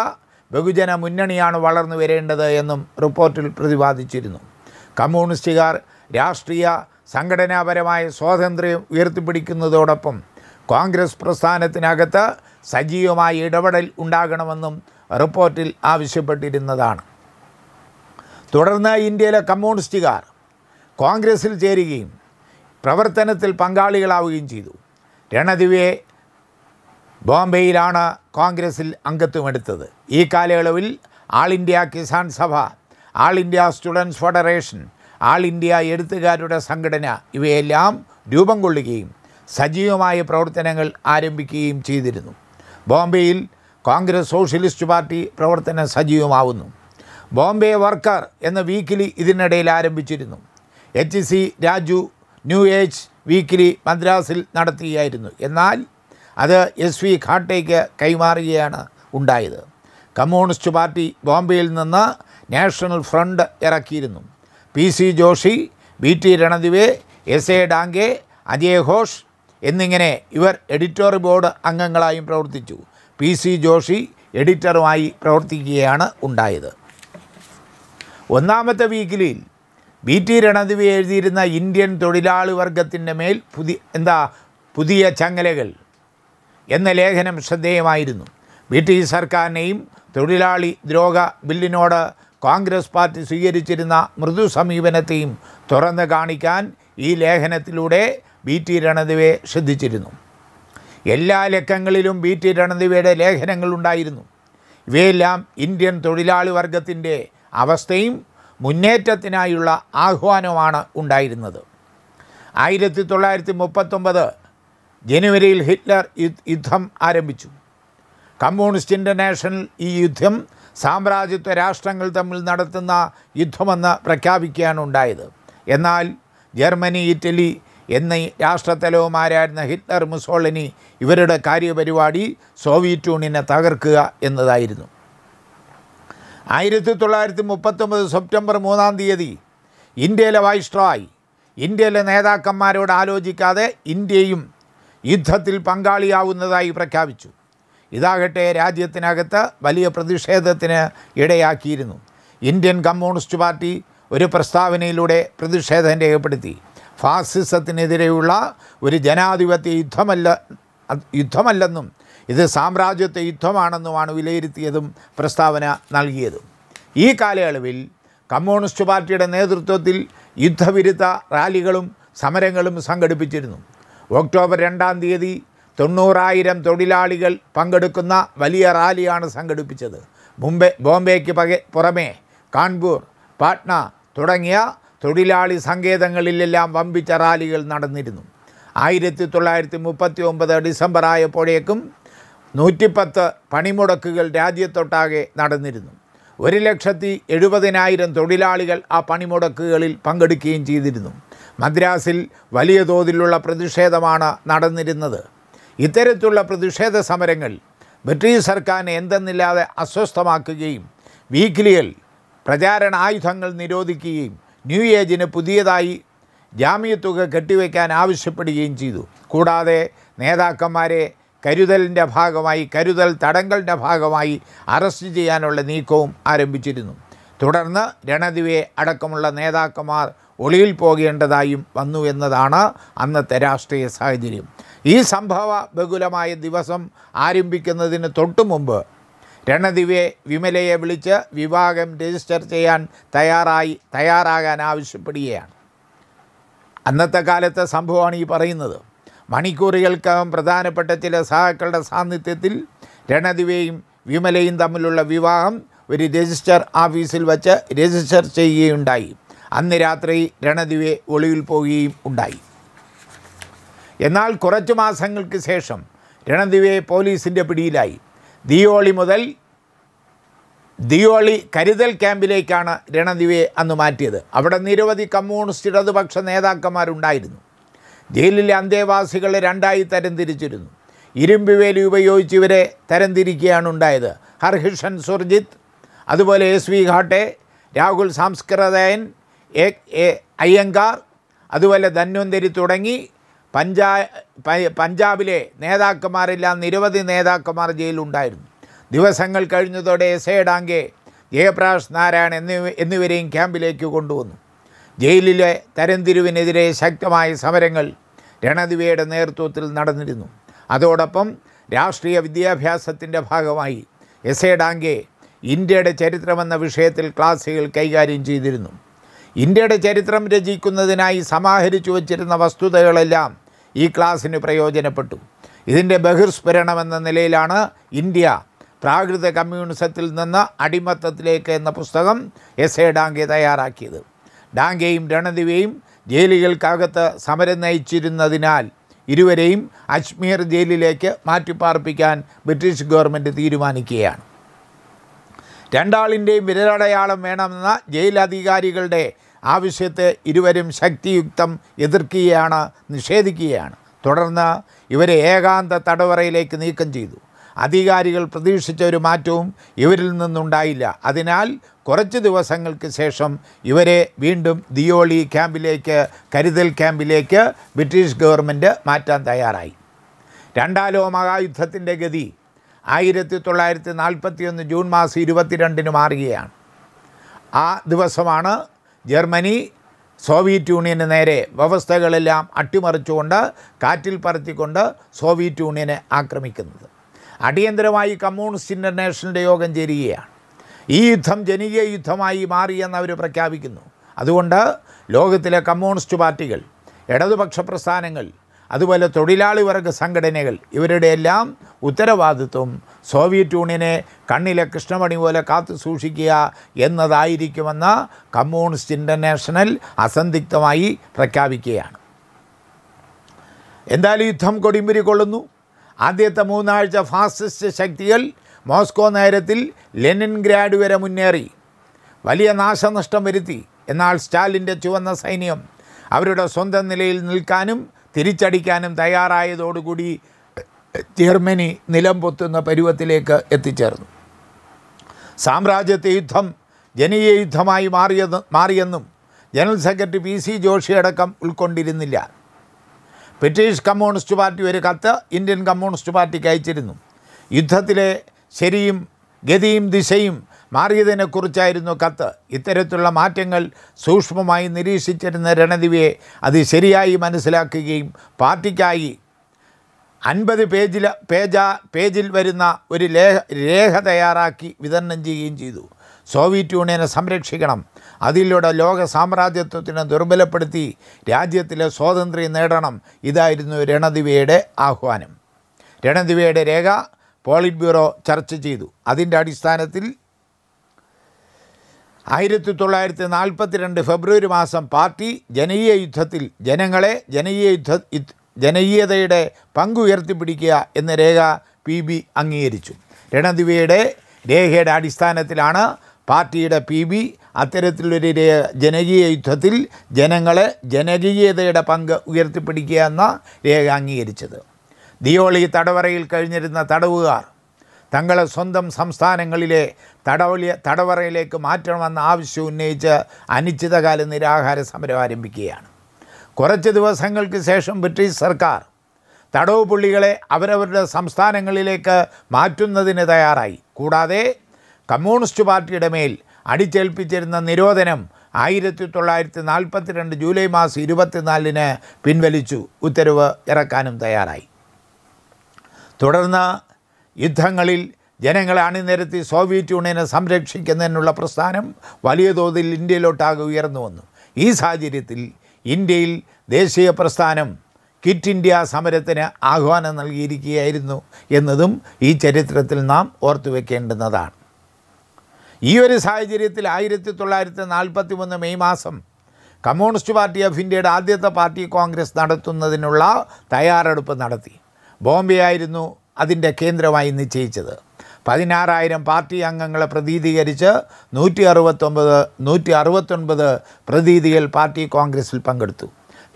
ബഹുജന മുന്നണിയാണ് വളർന്നു വരേണ്ടത് എന്നും റിപ്പോർട്ടിൽ പ്രതിപാദിച്ചിരുന്നു കമ്മ്യൂണിസ്റ്റുകാർ രാഷ്ട്രീയ സംഘടനാപരമായ സ്വാതന്ത്ര്യം ഉയർത്തിപ്പിടിക്കുന്നതോടൊപ്പം കോൺഗ്രസ് പ്രസ്ഥാനത്തിനകത്ത് സജീവമായ ഇടപെടൽ ഉണ്ടാകണമെന്നും റിപ്പോർട്ടിൽ ആവശ്യപ്പെട്ടിരുന്നതാണ് തുടർന്ന് ഇന്ത്യയിലെ കമ്മ്യൂണിസ്റ്റുകാർ കോൺഗ്രസിൽ ചേരുകയും പ്രവർത്തനത്തിൽ പങ്കാളികളാവുകയും ചെയ്തു രണദിവേ ബോംബെയിലാണ് കോൺഗ്രസിൽ അംഗത്വമെടുത്തത് ഈ കാലയളവിൽ ആൾ India Kisan Sabha all India students federation all India എഴുത്തുകാരുടെ സംഘടന ഇവയെല്ലാം രൂപം കൊള്ളുകയും സജീവമായ പ്രവർത്തനങ്ങൾ ആരംഭിക്കുകയും ചെയ്തിരുന്നു ബോംബെയിൽ കോൺഗ്രസ് സോഷ്യലിസ്റ്റ് പാർട്ടി പ്രവർത്തനം സജീവമാവുന്നു ബോംബെ വർക്കർ എന്ന വീക്കിലി ഇതിനിടയിൽ ആരംഭിച്ചിരുന്നു H C Raju new age weekly മദ്രാസിൽ നടത്തുകയായിരുന്നു എന്നാൽ അത് എസ് വി ഘാട്ടേക്ക് കൈമാറുകയാണ് ഉണ്ടായത് കമ്മ്യൂണിസ്റ്റ് പാർട്ടി ബോംബെയിൽ നിന്ന് നാഷണൽ ഫ്രണ്ട് ഇറക്കിയിരുന്നു P C Joshi B T Ranadive S A Dange Ajay Ghosh എന്നിങ്ങനെ ഇവർ എഡിറ്റോറി ബോർഡ് അംഗങ്ങളായും പ്രവർത്തിച്ചു പി സി ജോഷി എഡിറ്ററുമായി പ്രവർത്തിക്കുകയാണ് ഉണ്ടായത് ഒന്നാമത്തെ വീക്കിലിൽ ബി ടി രണദിവേ എഴുതിയിരുന്ന ഇന്ത്യൻ തൊഴിലാളി വർഗത്തിൻ്റെ മേൽ പുതിയ എന്താ പുതിയ ചങ്ങലകൾ എന്ന ലേഖനം ശ്രദ്ധേയമായിരുന്നു ബ്രിട്ടീഷ് സർക്കാരിനെയും തൊഴിലാളി ദ്രോഹ ബില്ലിനോട് കോൺഗ്രസ് പാർട്ടി സ്വീകരിച്ചിരുന്ന മൃദു സമീപനത്തെയും തുറന്നു കാണിക്കാൻ ഈ ലേഖനത്തിലൂടെ ബി ടി രണദിവെ ശ്രദ്ധിച്ചിരുന്നു എല്ലാ ലക്കങ്ങളിലും ബി ടി രണദിവയുടെ ലേഖനങ്ങളുണ്ടായിരുന്നു ഇവയെല്ലാം ഇന്ത്യൻ തൊഴിലാളി വർഗത്തിൻ്റെ അവസ്ഥയും മുന്നേറ്റത്തിനായുള്ള ആഹ്വാനമാണ് ഉണ്ടായിരുന്നത് ആയിരത്തി തൊള്ളായിരത്തി മുപ്പത്തൊമ്പത് ജനുവരിയിൽ ഹിറ്റ്ലർ യുദ്ധം ആരംഭിച്ചു കമ്മ്യൂണിസ്റ്റ് ഇൻ്റർനാഷണൽ ഈ യുദ്ധം സാമ്രാജ്യത്വ രാഷ്ട്രങ്ങൾ തമ്മിൽ നടത്തുന്ന യുദ്ധമെന്ന് പ്രഖ്യാപിക്കുകയാണ് ഉണ്ടായത് എന്നാൽ ജർമ്മനി ഇറ്റലി എന്നീ രാഷ്ട്രത്തലവന്മാരായിരുന്ന ഹിറ്റ്ലർ മുസോളിനി ഇവരുടെ കാര്യപരിപാടി സോവിയറ്റ് യൂണിയനെ തകർക്കുക എന്നതായിരുന്നു ആയിരത്തി തൊള്ളായിരത്തി മുപ്പത്തൊമ്പത് സെപ്റ്റംബർ മൂന്നാം തീയതി ഇന്ത്യയിലെ വൈസ്ട്രോയ് ഇന്ത്യയിലെ നേതാക്കന്മാരോട് ആലോചിക്കാതെ ഇന്ത്യയും യുദ്ധത്തിൽ പങ്കാളിയാവുന്നതായി പ്രഖ്യാപിച്ചു ഇതാകട്ടെ രാജ്യത്തിനകത്ത് വലിയ പ്രതിഷേധത്തിന് ഇടയാക്കിയിരുന്നു ഇന്ത്യൻ കമ്മ്യൂണിസ്റ്റ് പാർട്ടി ഒരു പ്രസ്താവനയിലൂടെ പ്രതിഷേധം രേഖപ്പെടുത്തി ഫാസിസത്തിനെതിരെയുള്ള ഒരു ജനാധിപത്യ യുദ്ധമല്ല യുദ്ധമല്ലെന്നും ഇത് സാമ്രാജ്യത്തെ യുദ്ധമാണെന്നുമാണ് വിലയിരുത്തിയതും പ്രസ്താവന നൽകിയതും ഈ കാലയളവിൽ കമ്മ്യൂണിസ്റ്റ് പാർട്ടിയുടെ നേതൃത്വത്തിൽ യുദ്ധവിരുദ്ധ റാലികളും സമരങ്ങളും സംഘടിപ്പിച്ചിരുന്നു ഒക്ടോബർ രണ്ടാം തീയതി തൊണ്ണൂറായിരം തൊഴിലാളികൾ പങ്കെടുക്കുന്ന വലിയ റാലിയാണ് സംഘടിപ്പിച്ചത് മുംബൈ ബോംബെക്ക് പുറമേ കാൺപൂർ പാട്ന തുടങ്ങിയ തൊഴിലാളി സങ്കേതങ്ങളിലെല്ലാം വമ്പിച്ച റാലികൾ നടന്നിരുന്നു ആയിരത്തി തൊള്ളായിരത്തി മുപ്പത്തി ഒമ്പത് ഡിസംബർ ആയപ്പോഴേക്കും നൂറ്റിപ്പത്ത് പണിമുടക്കുകൾ രാജ്യത്തൊട്ടാകെ നടന്നിരുന്നു ഒരു ലക്ഷത്തി എഴുപതിനായിരം തൊഴിലാളികൾ ആ പണിമുടക്കുകളിൽ പങ്കെടുക്കുകയും ചെയ്തിരുന്നു മദ്രാസിൽ വലിയ തോതിലുള്ള പ്രതിഷേധമാണ് നടന്നിരുന്നത് ഇത്തരത്തിലുള്ള പ്രതിഷേധ സമരങ്ങൾ ബ്രിട്ടീഷ് സർക്കാരിനെ എന്തെന്നില്ലാതെ അസ്വസ്ഥമാക്കുകയും വീക്കിലിയിൽ പ്രചാരണ ആയുധങ്ങൾ നിരോധിക്കുകയും ന്യൂ ഏജിന് പുതിയതായി ജാമ്യത്തുക കെട്ടിവെക്കാൻ ആവശ്യപ്പെടുകയും ചെയ്തു കൂടാതെ നേതാക്കന്മാരെ കരുതലിൻ്റെ ഭാഗമായി കരുതൽ തടങ്കലിൻ്റെ ഭാഗമായി അറസ്റ്റ് ചെയ്യാനുള്ള നീക്കവും ആരംഭിച്ചിരുന്നു തുടർന്ന് രണദിവെ അടക്കമുള്ള നേതാക്കന്മാർ ഒളിയിൽ പോകേണ്ടതായും വന്നു എന്നതാണ് അന്നത്തെ രാഷ്ട്രീയ സാഹചര്യം ഈ സംഭവ ബഹുലമായ ദിവസം ആരംഭിക്കുന്നതിന് തൊട്ടു മുമ്പ് രണദിവെ വിമലയെ വിളിച്ച് വിവാഹം രജിസ്റ്റർ ചെയ്യാൻ തയ്യാറായി തയ്യാറാകാൻ ആവശ്യപ്പെടുകയാണ് അന്നത്തെ കാലത്തെ സംഭവമാണ് ഈ പറയുന്നത് മണിക്കൂറുകൾക്കകം പ്രധാനപ്പെട്ട ചില സഹാക്കളുടെ സാന്നിധ്യത്തിൽ രണദിവയും വിമലയും തമ്മിലുള്ള വിവാഹം ഒരു രജിസ്റ്റർ ഓഫീസിൽ വച്ച് രജിസ്റ്റർ ചെയ്യുകയുണ്ടായി അന്ന് രാത്രി രണദിവെ ഒളിവിൽ പോവുകയും ഉണ്ടായി എന്നാൽ കുറച്ച് മാസങ്ങൾക്ക് ശേഷം രണദിവെ പോലീസിൻ്റെ പിടിയിലായി ദിയോളി മുതൽ ദിയോളി കരുതൽ ക്യാമ്പിലേക്കാണ് രണദിവെ അന്ന് മാറ്റിയത് അവിടെ നിരവധി കമ്മ്യൂണിസ്റ്റ് ഇടതുപക്ഷ നേതാക്കന്മാരുണ്ടായിരുന്നു ജയിലിലെ അന്തേവാസികളെ രണ്ടായി തരംതിരിച്ചിരുന്നു ഇരുമ്പ് വേലി ഉപയോഗിച്ച് ഇവരെ തരംതിരിക്കുകയാണ് ഉണ്ടായത് ഹർഹിഷൻ സുർജിത്ത് അതുപോലെ എസ് വി ഘാട്ടെ രാഹുൽ സാംസ്കൃതയൻ അയ്യങ്കാർ അതുപോലെ ധന്വന്തരി തുടങ്ങി പഞ്ചാ പഞ്ചാബിലെ നേതാക്കന്മാരെല്ലാം നിരവധി നേതാക്കന്മാർ ജയിലുണ്ടായിരുന്നു ദിവസങ്ങൾ കഴിഞ്ഞതോടെ എസ് എ ഡാങ്കെ ജയപ്രകാശ് നാരായൺ എന്നിവ എന്നിവരെയും ക്യാമ്പിലേക്ക് കൊണ്ടുവന്നു ജയിലിലെ തരംതിരിവിനെതിരെ ശക്തമായ സമരങ്ങൾ രണദിവയുടെ നേതൃത്വത്തിൽ നടന്നിരുന്നു അതോടൊപ്പം രാഷ്ട്രീയ വിദ്യാഭ്യാസത്തിൻ്റെ ഭാഗമായി എസ് എ ഡാങ്കെ ഇന്ത്യയുടെ ചരിത്രമെന്ന വിഷയത്തിൽ ക്ലാസുകൾ കൈകാര്യം ചെയ്തിരുന്നു ഇന്ത്യയുടെ ചരിത്രം രചിക്കുന്നതിനായി സമാഹരിച്ചു വച്ചിരുന്ന വസ്തുതകളെല്ലാം ഈ ക്ലാസ്സിന് പ്രയോജനപ്പെട്ടു ഇതിൻ്റെ ബഹിർസ്ഫുരണമെന്ന നിലയിലാണ് ഇന്ത്യ പ്രാകൃത കമ്മ്യൂണിസത്തിൽ നിന്ന് അടിമത്തത്തിലേക്ക് എന്ന പുസ്തകം എസ് എ ഡാങ്കെ തയ്യാറാക്കിയത് ഡാങ്കെയും രണദിവയും ജയിലുകൾക്കകത്ത് സമരം നയിച്ചിരുന്നതിനാൽ ഇരുവരെയും അജ്മീർ ജയിലിലേക്ക് മാറ്റിപ്പാർപ്പിക്കാൻ ബ്രിട്ടീഷ് ഗവൺമെൻറ് തീരുമാനിക്കുകയാണ് രണ്ടാളിൻ്റെയും വിരലടയാളം വേണമെന്ന ജയിലധികാരികളുടെ ആവശ്യത്തെ ഇരുവരും ശക്തിയുക്തം എതിർക്കുകയാണ് നിഷേധിക്കുകയാണ് തുടർന്ന് ഇവരെ ഏകാന്ത തടവറയിലേക്ക് നീക്കം ചെയ്തു അധികാരികൾ പ്രതീക്ഷിച്ച ഒരു മാറ്റവും ഇവരിൽ നിന്നുണ്ടായില്ല അതിനാൽ കുറച്ച് ദിവസങ്ങൾക്ക് ശേഷം ഇവരെ വീണ്ടും ദിയോളി ക്യാമ്പിലേക്ക് കരുതൽ ക്യാമ്പിലേക്ക് ബ്രിട്ടീഷ് ഗവൺമെൻറ് മാറ്റാൻ തയ്യാറായി രണ്ടാലോ മഹായുദ്ധത്തിൻ്റെ ഗതി ആയിരത്തി തൊള്ളായിരത്തി നാൽപ്പത്തിയൊന്ന് ജൂൺ മാസം ഇരുപത്തിരണ്ടിന് മാറുകയാണ് ആ ദിവസമാണ് ജർമ്മനി സോവിയറ്റ് യൂണിയന് നേരെ വ്യവസ്ഥകളെല്ലാം അട്ടിമറിച്ചുകൊണ്ട് കാറ്റിൽ പറത്തിക്കൊണ്ട് സോവിയറ്റ് യൂണിയനെ ആക്രമിക്കുന്നത് അടിയന്തരമായി കമ്മ്യൂണിസ്റ്റ് ഇൻ്റർനാഷണലിൻ്റെ യോഗം ചേരുകയാണ് ഈ യുദ്ധം ജനകീയ യുദ്ധമായി മാറിയെന്ന് അവർ പ്രഖ്യാപിക്കുന്നു അതുകൊണ്ട് ലോകത്തിലെ കമ്മ്യൂണിസ്റ്റ് പാർട്ടികൾ ഇടതുപക്ഷ പ്രസ്ഥാനങ്ങൾ അതുപോലെ തൊഴിലാളി വർഗ സംഘടനകൾ ഇവരുടെ എല്ലാം ഉത്തരവാദിത്വം സോവിയറ്റ് യൂണിയനെ കണ്ണിലെ കൃഷ്ണമണി പോലെ കാത്തു സൂക്ഷിക്കുക എന്നതായിരിക്കുമെന്ന് കമ്മ്യൂണിസ്റ്റ് ഇൻ്റർനാഷണൽ അസന്ധിഗ്ധമായി പ്രഖ്യാപിക്കുകയാണ് എന്തായാലും യുദ്ധം കൊടിമ്പിരി കൊള്ളുന്നു ആദ്യത്തെ മൂന്നാഴ്ച ഫാസിസ്റ്റ് ശക്തികൾ മോസ്കോ നഗരത്തിൽ ലെനിൻ ഗ്രാഡ് വരെ മുന്നേറി വലിയ നാശനഷ്ടം വരുത്തി എന്നാൽ സ്റ്റാലിൻ്റെ ചുവന്ന സൈന്യം അവരുടെ സ്വന്തം നിലയിൽ നിൽക്കാനും തിരിച്ചടിക്കാനും തയ്യാറായതോടുകൂടി ജർമ്മനി നിലം പൊത്തുന്ന പരുവത്തിലേക്ക് എത്തിച്ചേർന്നു സാമ്രാജ്യത്തെ യുദ്ധം ജനീയ യുദ്ധമായി മാറിയത് മാറിയെന്നും ജനറൽ സെക്രട്ടറി പി സി ജോഷിയടക്കം ഉൾക്കൊണ്ടിരുന്നില്ല ബ്രിട്ടീഷ് കമ്മ്യൂണിസ്റ്റ് പാർട്ടി ഒരു കത്ത് ഇന്ത്യൻ കമ്മ്യൂണിസ്റ്റ് പാർട്ടിക്ക് അയച്ചിരുന്നു യുദ്ധത്തിലെ ശരിയും ഗതിയും ദിശയും മാറിയതിനെക്കുറിച്ചായിരുന്നു കത്ത് ഇത്തരത്തിലുള്ള മാറ്റങ്ങൾ സൂക്ഷ്മമായി നിരീക്ഷിച്ചിരുന്ന രണദിവിയെ അത് ശരിയായി മനസ്സിലാക്കുകയും പാർട്ടിക്കായി അൻപത് പേജിൽ പേജ പേജിൽ വരുന്ന ഒരു ലേഖ രേഖ തയ്യാറാക്കി വിതരണം ചെയ്യുകയും ചെയ്തു സോവിയറ്റ് യൂണിയനെ സംരക്ഷിക്കണം അതിലൂടെ ലോക സാമ്രാജ്യത്വത്തിനെ ദുർബലപ്പെടുത്തി രാജ്യത്തിലെ സ്വാതന്ത്ര്യം നേടണം ഇതായിരുന്നു രണദിവയുടെ ആഹ്വാനം രണദിവയുടെ രേഖ പോളിറ്റ് ബ്യൂറോ ചർച്ച ചെയ്തു അതിൻ്റെ അടിസ്ഥാനത്തിൽ ആയിരത്തി തൊള്ളായിരത്തി നാൽപ്പത്തിരണ്ട് ഫെബ്രുവരി മാസം പാർട്ടി ജനകീയ യുദ്ധത്തിൽ ജനങ്ങളെ ജനകീയ യുദ്ധ ജനകീയതയുടെ പങ്കുയർത്തിപ്പിടിക്കുക എന്ന രേഖ പി ബി അംഗീകരിച്ചു രണദിവയുടെ രേഖയുടെ അടിസ്ഥാനത്തിലാണ് പാർട്ടിയുടെ പി ബി അത്തരത്തിലൊരു ജനകീയ യുദ്ധത്തിൽ ജനങ്ങളെ ജനകീയതയുടെ പങ്ക് ഉയർത്തിപ്പിടിക്കുക എന്ന രേഖ അംഗീകരിച്ചത് ദിയോളി തടവറയിൽ കഴിഞ്ഞിരുന്ന തടവുകാർ തങ്ങളെ സ്വന്തം സംസ്ഥാനങ്ങളിലെ തടവലിയ തടവറയിലേക്ക് മാറ്റണമെന്ന ആവശ്യം ഉന്നയിച്ച് അനിശ്ചിതകാല നിരാഹാര സമരം ആരംഭിക്കുകയാണ് കുറച്ച് ദിവസങ്ങൾക്ക് ശേഷം ബ്രിട്ടീഷ് സർക്കാർ തടവ് പുള്ളികളെ അവരവരുടെ സംസ്ഥാനങ്ങളിലേക്ക് മാറ്റുന്നതിന് തയ്യാറായി കൂടാതെ കമ്മ്യൂണിസ്റ്റ് പാർട്ടിയുടെ മേൽ അടിച്ചേൽപ്പിച്ചിരുന്ന നിരോധനം ആയിരത്തി തൊള്ളായിരത്തി നാൽപ്പത്തിരണ്ട് ജൂലൈ മാസം ഇരുപത്തിനാലിന് പിൻവലിച്ചു ഉത്തരവ് ഇറക്കാനും തയ്യാറായി തുടർന്ന് യുദ്ധങ്ങളിൽ ജനങ്ങളെ അണിനിരത്തി സോവിയറ്റ് യൂണിയനെ സംരക്ഷിക്കുന്നതിനുള്ള പ്രസ്ഥാനം വലിയ തോതിൽ ഇന്ത്യയിലോട്ടാകെ ഉയർന്നു വന്നു ഈ സാഹചര്യത്തിൽ ഇന്ത്യയിൽ ദേശീയ പ്രസ്ഥാനം കിറ്റ് ഇന്ത്യ സമരത്തിന് ആഹ്വാനം നൽകിയിരിക്കുകയായിരുന്നു എന്നതും ഈ ചരിത്രത്തിൽ നാം ഓർത്തു വെക്കേണ്ടുന്നതാണ് ഈ ഒരു സാഹചര്യത്തിൽ ആയിരത്തി തൊള്ളായിരത്തി നാൽപ്പത്തി മൂന്ന് മെയ് മാസം കമ്മ്യൂണിസ്റ്റ് പാർട്ടി ഓഫ് ഇന്ത്യയുടെ ആദ്യത്തെ പാർട്ടി കോൺഗ്രസ് നടത്തുന്നതിനുള്ള തയ്യാറെടുപ്പ് നടത്തി ബോംബെ ആയിരുന്നു അതിൻ്റെ കേന്ദ്രമായി നിശ്ചയിച്ചത് പതിനാറായിരം പാർട്ടി അംഗങ്ങളെ പ്രതീതീകരിച്ച് നൂറ്റി അറുപത്തൊമ്പത് നൂറ്റി അറുപത്തൊൻപത് പ്രതീതിയിൽ പാർട്ടി കോൺഗ്രസിൽ പങ്കെടുത്തു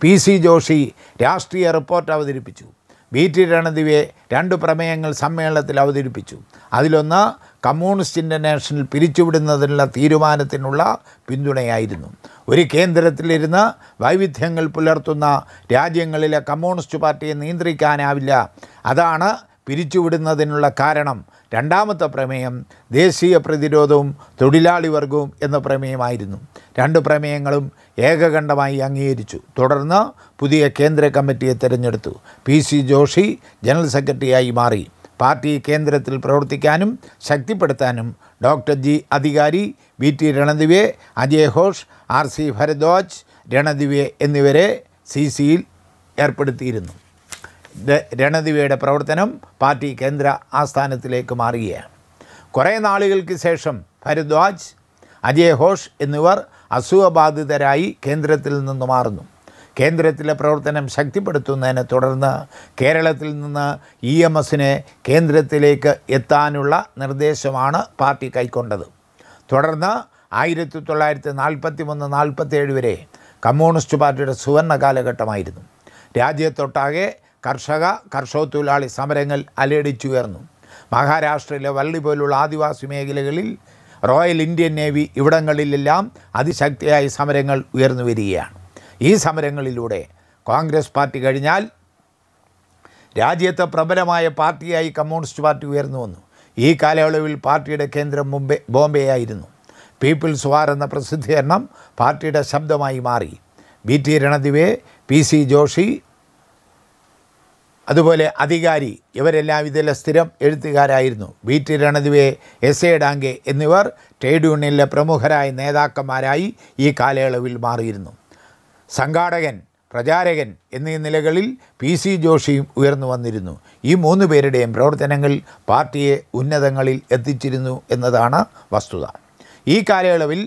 പി സി ജോഷി രാഷ്ട്രീയ റിപ്പോർട്ട് അവതരിപ്പിച്ചു ബി ടി രണദിവെ രണ്ട് പ്രമേയങ്ങൾ സമ്മേളനത്തിൽ അവതരിപ്പിച്ചു അതിലൊന്ന് കമ്മ്യൂണിസ്റ്റ് ഇൻ്റർനാഷണൽ പിരിച്ചുവിടുന്നതിനുള്ള തീരുമാനത്തിനുള്ള പിന്തുണയായിരുന്നു ഒരു കേന്ദ്രത്തിലിരുന്ന് വൈവിധ്യങ്ങൾ പുലർത്തുന്ന രാജ്യങ്ങളിലെ കമ്മ്യൂണിസ്റ്റ് പാർട്ടിയെ നിയന്ത്രിക്കാനാവില്ല അതാണ് പിരിച്ചുവിടുന്നതിനുള്ള കാരണം രണ്ടാമത്തെ പ്രമേയം ദേശീയ പ്രതിരോധവും തൊഴിലാളി വർഗവും എന്ന പ്രമേയമായിരുന്നു രണ്ട് പ്രമേയങ്ങളും ഏകകണ്ഠമായി അംഗീകരിച്ചു തുടർന്ന് പുതിയ കേന്ദ്ര കമ്മിറ്റിയെ തിരഞ്ഞെടുത്തു പി സി ജോഷി ജനറൽ സെക്രട്ടറിയായി മാറി പാർട്ടി കേന്ദ്രത്തിൽ പ്രവർത്തിക്കാനും ശക്തിപ്പെടുത്താനും doctor G Adhikari V T Ranadive Ajay Ghosh R C Bharadwaj Ranadive എന്നിവരെ സി സിയിൽ ഏർപ്പെടുത്തിയിരുന്നു രണദിവയുടെ പ്രവർത്തനം പാർട്ടി കേന്ദ്ര ആസ്ഥാനത്തിലേക്ക് മാറുകയാണ് കുറേ നാളുകൾക്ക് ശേഷം ഭരദ്വാജ് അജയ് ഹോഷ് എന്നിവർ അസുഖബാധിതരായി കേന്ദ്രത്തിൽ നിന്ന് മാറുന്നു കേന്ദ്രത്തിലെ പ്രവർത്തനം ശക്തിപ്പെടുത്തുന്നതിനെ തുടർന്ന് കേരളത്തിൽ നിന്ന് ഇ എം എസിനെ കേന്ദ്രത്തിലേക്ക് എത്താനുള്ള നിർദ്ദേശമാണ് പാർട്ടി കൈക്കൊണ്ടത് തുടർന്ന് ആയിരത്തി തൊള്ളായിരത്തി നാൽപ്പത്തി മൂന്ന് നാൽപ്പത്തേഴ് വരെ കമ്മ്യൂണിസ്റ്റ് പാർട്ടിയുടെ സുവർണ കാലഘട്ടമായിരുന്നു രാജ്യത്തൊട്ടാകെ കർഷക കർഷക തൊഴിലാളി സമരങ്ങൾ അലടിച്ചുയർന്നു മഹാരാഷ്ട്രയിലെ വള്ളി പോലുള്ള ആദിവാസി മേഖലകളിൽ റോയൽ ഇന്ത്യൻ നേവി ഇവിടങ്ങളിലെല്ലാം അതിശക്തിയായി സമരങ്ങൾ ഉയർന്നു വരികയാണ് ഈ സമരങ്ങളിലൂടെ കോൺഗ്രസ് പാർട്ടി കഴിഞ്ഞാൽ രാജ്യത്തെ പ്രബലമായ പാർട്ടിയായി കമ്മ്യൂണിസ്റ്റ് പാർട്ടി ഉയർന്നു വന്നു ഈ കാലയളവിൽ പാർട്ടിയുടെ കേന്ദ്രം മുംബൈ ബോംബെ ആയിരുന്നു പീപ്പിൾസ് വാർ എന്ന പ്രസിദ്ധീകരണം പാർട്ടിയുടെ ശബ്ദമായി മാറി B T Ranadive P C Joshi അതുപോലെ അധികാരി ഇവരെല്ലാം ഇതിലെ സ്ഥിരം എഴുത്തുകാരായിരുന്നു V T Ranadive S A Dange എന്നിവർ ട്രേഡ് യൂണിയനിലെ പ്രമുഖരായ നേതാക്കന്മാരായി ഈ കാലയളവിൽ മാറിയിരുന്നു സംഘാടകൻ പ്രചാരകൻ എന്നീ നിലകളിൽ പി സി ജോഷിയും ഉയർന്നു വന്നിരുന്നു ഈ മൂന്ന് പേരുടെയും പ്രവർത്തനങ്ങൾ പാർട്ടിയെ ഉന്നതങ്ങളിൽ എത്തിച്ചിരുന്നു എന്നതാണ് വസ്തുത ഈ കാലയളവിൽ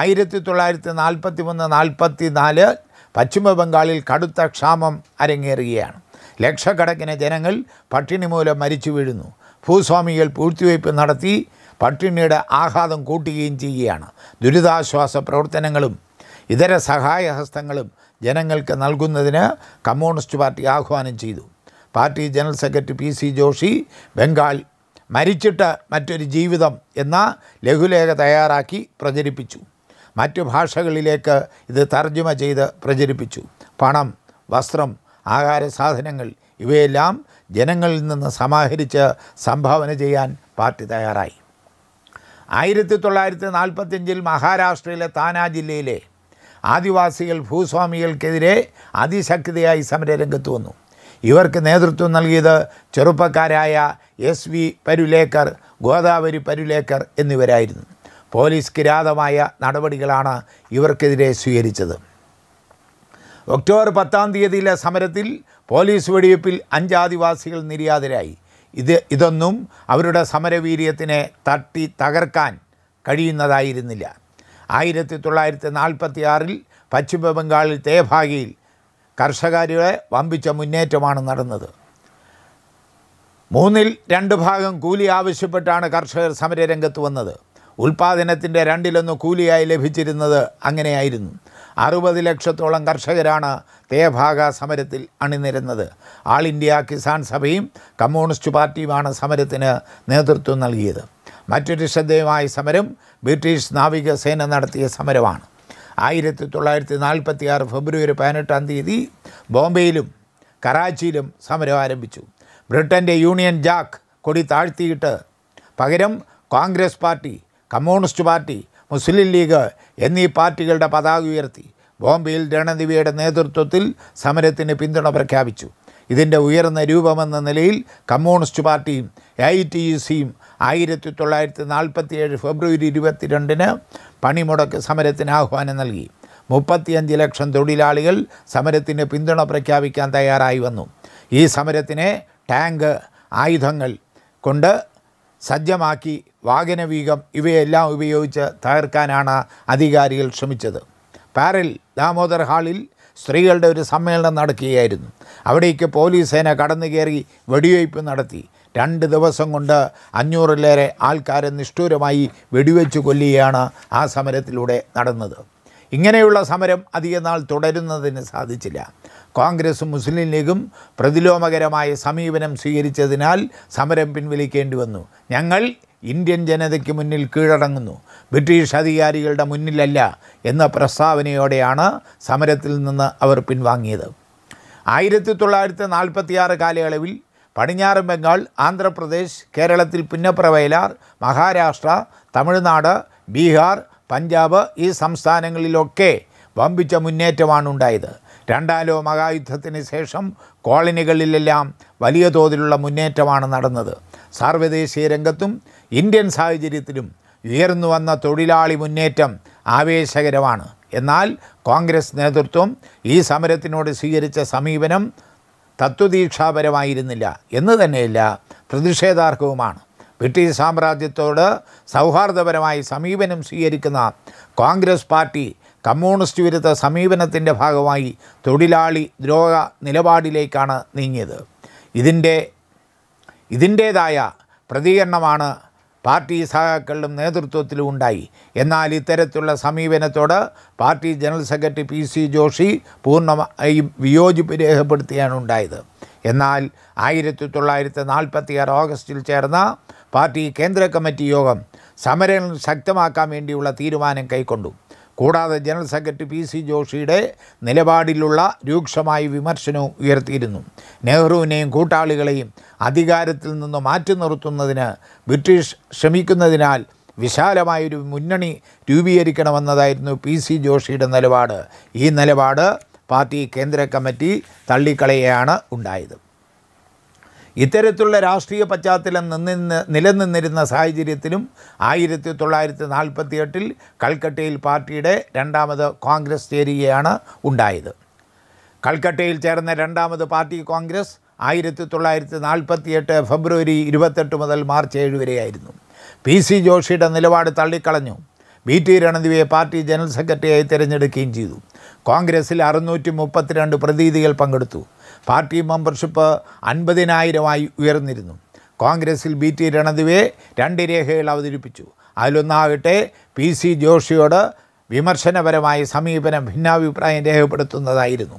ആയിരത്തി തൊള്ളായിരത്തി നാൽപ്പത്തി മൂന്ന് നാൽപ്പത്തി നാല് പശ്ചിമ ബംഗാളിൽ കടുത്ത ക്ഷാമം അരങ്ങേറുകയാണ് ലക്ഷക്കണക്കിന് ജനങ്ങൾ പട്ടിണി മൂലം മരിച്ചു വീഴുന്നു ഭൂസ്വാമികൾ പൂഴ്ത്തിവയ്പ് നടത്തി പട്ടിണിയുടെ ആഘാതം കൂട്ടുകയും ചെയ്യുകയാണ് ദുരിതാശ്വാസ പ്രവർത്തനങ്ങളും ഇതര സഹായഹസ്തങ്ങളും ജനങ്ങൾക്ക് നൽകുന്നതിന് കമ്മ്യൂണിസ്റ്റ് പാർട്ടി ആഹ്വാനം ചെയ്തു party general secretary P C Joshi Bengal മരിച്ചിട്ട് മറ്റൊരു ജീവിതം എന്ന ലഘുലേഖ തയ്യാറാക്കി പ്രചരിപ്പിച്ചു മറ്റു ഭാഷകളിലേക്ക് ഇത് തർജ്ജമ ചെയ്ത് പ്രചരിപ്പിച്ചു പണം വസ്ത്രം ആഹാര സാധനങ്ങൾ ഇവയെല്ലാം ജനങ്ങളിൽ നിന്ന് സമാഹരിച്ച് സംഭാവന ചെയ്യാൻ പാർട്ടി തയ്യാറായി ആയിരത്തി തൊള്ളായിരത്തി നാൽപ്പത്തിയഞ്ചിൽ മഹാരാഷ്ട്രയിലെ താന ജില്ലയിലെ ആദിവാസികൾ ഭൂസ്വാമികൾക്കെതിരെ അതിശക്തിയായി സമരരംഗത്ത് വന്നു ഇവർക്ക് നേതൃത്വം നൽകിയത് ചെറുപ്പക്കാരായ എസ് വി പരുലേക്കർ ഗോദാവരി പരുലേക്കർ എന്നിവരായിരുന്നു പോലീസ് കിരാതമായ നടപടികളാണ് ഇവർക്കെതിരെ സ്വീകരിച്ചത് ഒക്ടോബർ പത്താം തീയതിയിലെ സമരത്തിൽ പോലീസ് വെടിവയ്പ്പിൽ അഞ്ച് ആദിവാസികൾ നിര്യാതരായി ഇത് ഇതൊന്നും അവരുടെ സമരവീര്യത്തിനെ തട്ടി തകർക്കാൻ കഴിയുന്നതായിരുന്നില്ല ആയിരത്തി തൊള്ളായിരത്തി നാൽപ്പത്തി ആറിൽ പശ്ചിമ ബംഗാളിൽ തേഭാഗിയിൽ കർഷകരുടെ വമ്പിച്ച മുന്നേറ്റമാണ് നടന്നത് മൂന്നിൽ രണ്ട് ഭാഗം കൂലി ആവശ്യപ്പെട്ടാണ് കർഷകർ സമരരംഗത്ത് വന്നത് ഉൽപാദനത്തിൻ്റെ രണ്ടിലൊന്ന് കൂലിയായി ലഭിച്ചിരുന്നത് അങ്ങനെയായിരുന്നു അറുപത് ലക്ഷത്തോളം കർഷകരാണ് തേഭാഗ സമരത്തിൽ അണിനിരുന്നത് ആൾ ഇന്ത്യ കിസാൻ സഭയും കമ്മ്യൂണിസ്റ്റ് പാർട്ടിയുമാണ് സമരത്തിന് നേതൃത്വം നൽകിയത് മറ്റൊരു ശ്രദ്ധേയമായ സമരം ബ്രിട്ടീഷ് നാവികസേന നടത്തിയ സമരമാണ് ആയിരത്തി തൊള്ളായിരത്തി നാൽപ്പത്തി ആറ് ഫെബ്രുവരി പതിനെട്ടാം തീയതി ബോംബെയിലും കറാച്ചിയിലും സമരം ആരംഭിച്ചു ബ്രിട്ടൻ്റെ യൂണിയൻ ജാക്ക് കൊടി താഴ്ത്തിയിട്ട് പകരം Congress party communist party Muslim League എന്നീ പാർട്ടികളുടെ പതാക ഉയർത്തി ബോംബെയിൽ രണദിവയുടെ നേതൃത്വത്തിൽ സമരത്തിന് പിന്തുണ പ്രഖ്യാപിച്ചു ഇതിൻ്റെ ഉയർന്ന രൂപമെന്ന നിലയിൽ കമ്മ്യൂണിസ്റ്റ് പാർട്ടിയും ഐ ടി യു സിയും ആയിരത്തി തൊള്ളായിരത്തി ഏഴ് ഫെബ്രുവരി ഇരുപത്തിരണ്ടിന് പണിമുടക്ക് സമരത്തിന് ആഹ്വാനം നൽകി മുപ്പത്തിയഞ്ച് ലക്ഷം തൊഴിലാളികൾ സമരത്തിന് പിന്തുണ പ്രഖ്യാപിക്കാൻ തയ്യാറായി വന്നു ഈ സമരത്തിനെ ടാങ്ക് ആയുധങ്ങൾ കൊണ്ട് സജ്ജമാക്കി വാഗനവീകം ഇവയെല്ലാം ഉപയോഗിച്ച് തകർക്കാനാണ് അധികാരികൾ ശ്രമിച്ചത് പാരൽ ദാമോദർ ഹാളിൽ സ്ത്രീകളുടെ ഒരു സമ്മേളനം നടക്കുകയായിരുന്നു അവിടേക്ക് പോലീസ് സേന കടന്നു കയറി വെടിവയ്പ് നടത്തി രണ്ട് ദിവസം കൊണ്ട് അഞ്ഞൂറിലേറെ ആൾക്കാരെ നിഷ്ഠൂരമായി വെടിവെച്ച് കൊല്ലുകയാണ് ആ സമരത്തിലൂടെ നടന്നത് ഇങ്ങനെയുള്ള സമരം അധികം നാൾ തുടരുന്നതിന് സാധിച്ചില്ല കോൺഗ്രസും മുസ്ലിം ലീഗും പ്രതിലോമകരമായ സമീപനം സ്വീകരിച്ചതിനാൽ സമരം പിൻവലിക്കേണ്ടി വന്നു ഞങ്ങൾ ഇന്ത്യൻ ജനതയ്ക്ക് മുന്നിൽ കീഴടങ്ങുന്നു ബ്രിട്ടീഷ് അധികാരികളുടെ മുന്നിലല്ല എന്ന പ്രസ്താവനയോടെയാണ് സമരത്തിൽ നിന്ന് അവർ പിൻവാങ്ങിയത് ആയിരത്തി തൊള്ളായിരത്തി നാൽപ്പത്തിയാറ് കാലയളവിൽ പടിഞ്ഞാറൻ ബംഗാൾ ആന്ധ്രാപ്രദേശ് കേരളത്തിൽ പുന്നപ്രവയലാർ മഹാരാഷ്ട്ര തമിഴ്നാട് ബീഹാർ പഞ്ചാബ് ഈ സംസ്ഥാനങ്ങളിലൊക്കെ വമ്പിച്ച മുന്നേറ്റമാണ് ഉണ്ടായത് രണ്ടാം മഹായുദ്ധത്തിന് ശേഷം കോളനികളിലെല്ലാം വലിയ തോതിലുള്ള മുന്നേറ്റമാണ് നടന്നത് സാർവദേശീയ രംഗത്തും ഇന്ത്യൻ സാഹചര്യത്തിലും ഉയർന്നു വന്ന തൊഴിലാളി മുന്നേറ്റം ആവേശകരമാണ് എന്നാൽ കോൺഗ്രസ് നേതൃത്വം ഈ സമരത്തിനോട് സ്വീകരിച്ച സമീപനം തത്വദീക്ഷാപരമായിരുന്നില്ല എന്ന് തന്നെയല്ല പ്രതിഷേധാർഹവുമാണ് ബ്രിട്ടീഷ് സാമ്രാജ്യത്തോട് സൗഹാർദ്ദപരമായി സമീപനം സ്വീകരിക്കുന്ന കോൺഗ്രസ് പാർട്ടി കമ്മ്യൂണിസ്റ്റ് വിരുദ്ധ സമീപനത്തിൻ്റെ ഭാഗമായി തൊഴിലാളി ദ്രോഹ നിലപാടിലേക്കാണ് നീങ്ങിയത് ഇതിൻ്റെ ഇതിൻ്റേതായ പ്രതികരണമാണ് പാർട്ടി സഹാക്കളിലും നേതൃത്വത്തിലും ഉണ്ടായി എന്നാൽ ഇത്തരത്തിലുള്ള സമീപനത്തോട് party general secretary P C Joshi പൂർണ്ണമായും വിയോജിപ്പ് രേഖപ്പെടുത്തിയാണ് ഉണ്ടായത് എന്നാൽ ആയിരത്തി തൊള്ളായിരത്തി നാൽപ്പത്തി ആറ് ഓഗസ്റ്റിൽ ചേർന്ന പാർട്ടി കേന്ദ്ര കമ്മിറ്റി യോഗം സമരങ്ങൾ ശക്തമാക്കാൻ വേണ്ടിയുള്ള തീരുമാനം കൈക്കൊണ്ടു കൂടാതെ ജനറൽ സെക്രട്ടറി പി സി ജോഷിയുടെ നിലപാടിലുള്ള രൂക്ഷമായി വിമർശനവും ഉയർത്തിയിരുന്നു നെഹ്റുവിനെയും കൂട്ടാളികളെയും അധികാരത്തിൽ നിന്ന് മാറ്റി നിർത്തുന്നതിന് ബ്രിട്ടീഷ് ശ്രമിക്കുന്നതിനാൽ വിശാലമായൊരു മുന്നണി രൂപീകരിക്കണമെന്നതായിരുന്നു പി സി ജോഷിയുടെ നിലപാട് ഈ നിലപാട് പാർട്ടി കേന്ദ്ര കമ്മിറ്റി തള്ളിക്കളയാണ് ഉണ്ടായത് ഇത്തരത്തിലുള്ള രാഷ്ട്രീയ പശ്ചാത്തലം നിന്നിന്ന് നിലനിന്നിരുന്ന സാഹചര്യത്തിലും ആയിരത്തി തൊള്ളായിരത്തി നാൽപ്പത്തി എട്ടിൽ കൽക്കട്ടയിൽ പാർട്ടിയുടെ രണ്ടാമത് കോൺഗ്രസ് ചേരുകയാണ് ഉണ്ടായത് കൽക്കട്ടയിൽ ചേർന്ന രണ്ടാമത് പാർട്ടി കോൺഗ്രസ് ആയിരത്തി തൊള്ളായിരത്തി നാൽപ്പത്തി എട്ട് ഫെബ്രുവരി ഇരുപത്തെട്ട് മുതൽ മാർച്ച് ഏഴ് വരെയായിരുന്നു പി സി ജോഷിയുടെ നിലപാട് തള്ളിക്കളഞ്ഞു ബി ടി രണദിവയെ പാർട്ടി ജനറൽ സെക്രട്ടറിയായി തിരഞ്ഞെടുക്കുകയും ചെയ്തു കോൺഗ്രസിൽ അറുന്നൂറ്റി മുപ്പത്തിരണ്ട് പ്രതീതികൾ പങ്കെടുത്തു പാർട്ടി മെമ്പർഷിപ്പ് അൻപതിനായിരമായി ഉയർന്നിരുന്നു കോൺഗ്രസിൽ ബി ടി രണദിവെ രണ്ട് രേഖകൾ അവതരിപ്പിച്ചു അതിലൊന്നാകട്ടെ പി സി ജോഷിയോട് വിമർശനപരമായ സമീപനം ഭിന്നാഭിപ്രായം രേഖപ്പെടുത്തുന്നതായിരുന്നു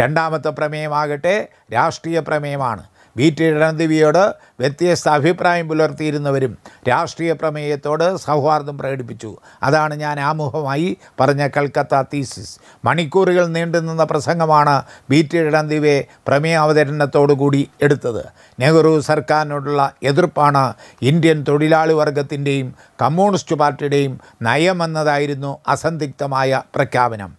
രണ്ടാമത്തെ പ്രമേയമാകട്ടെ രാഷ്ട്രീയ പ്രമേയമാണ് വി ടി രണദേവിയോട് വ്യത്യസ്ത അഭിപ്രായം പുലർത്തിയിരുന്നവരും രാഷ്ട്രീയ പ്രമേയത്തോട് സൗഹാർദ്ദം പ്രകടിപ്പിച്ചു അതാണ് ഞാൻ ആമുഖമായി പറഞ്ഞ കൽക്കത്ത തീസിസ് മണിക്കൂറുകൾ നീണ്ടുനിന്ന പ്രസംഗമാണ് ബി ടി രണദിവെ പ്രമേയ അവതരണത്തോടുകൂടി എടുത്തത് നെഹ്റു സർക്കാരിനോടുള്ള എതിർപ്പാണ് ഇന്ത്യൻ തൊഴിലാളി വർഗത്തിൻ്റെയും കമ്മ്യൂണിസ്റ്റ് പാർട്ടിയുടെയും നയമെന്നതായിരുന്നു അസന്ധിഗ്ധമായ പ്രഖ്യാപനം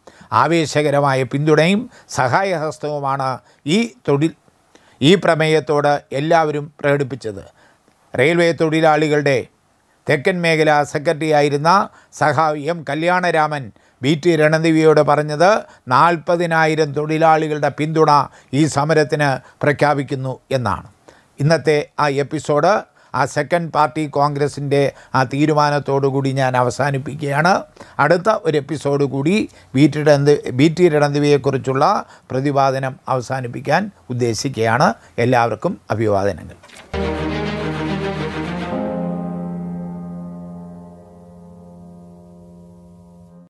ആവേശകരമായ പിന്തുണയും സഹായഹസ്തവുമാണ് ഈ തൊഴിൽ ഈ പ്രമേയത്തോട് എല്ലാവരും പ്രകടിപ്പിച്ചത് റെയിൽവേ തൊഴിലാളികളുടെ തെക്കൻ മേഖല സെക്രട്ടറിയായിരുന്ന സഹാ എം കല്യാണരാമൻ ബി ടി രണദേവിയോട് പറഞ്ഞത് നാൽപ്പതിനായിരം തൊഴിലാളികളുടെ പിന്തുണ ഈ സമരത്തിന് പ്രഖ്യാപിക്കുന്നു എന്നാണ് ഇന്നത്തെ ആ എപ്പിസോഡ് ആ സെക്കൻഡ് പാർട്ടി കോൺഗ്രസിൻ്റെ ആ തീരുമാനത്തോടുകൂടി ഞാൻ അവസാനിപ്പിക്കുകയാണ് അടുത്ത ഒരു എപ്പിസോഡ് കൂടി ബി ടി ഇടന്ത് ബി ടി പ്രതിപാദനം അവസാനിപ്പിക്കാൻ ഉദ്ദേശിക്കുകയാണ് എല്ലാവർക്കും അഭിവാദനങ്ങൾ